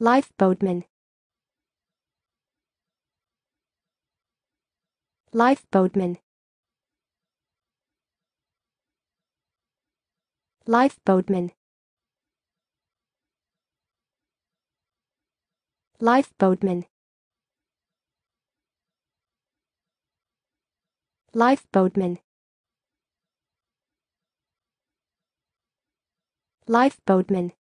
Lifeboatman. Lifeboatman. Lifeboatman. Lifeboatman. Lifeboatman. boatman. Life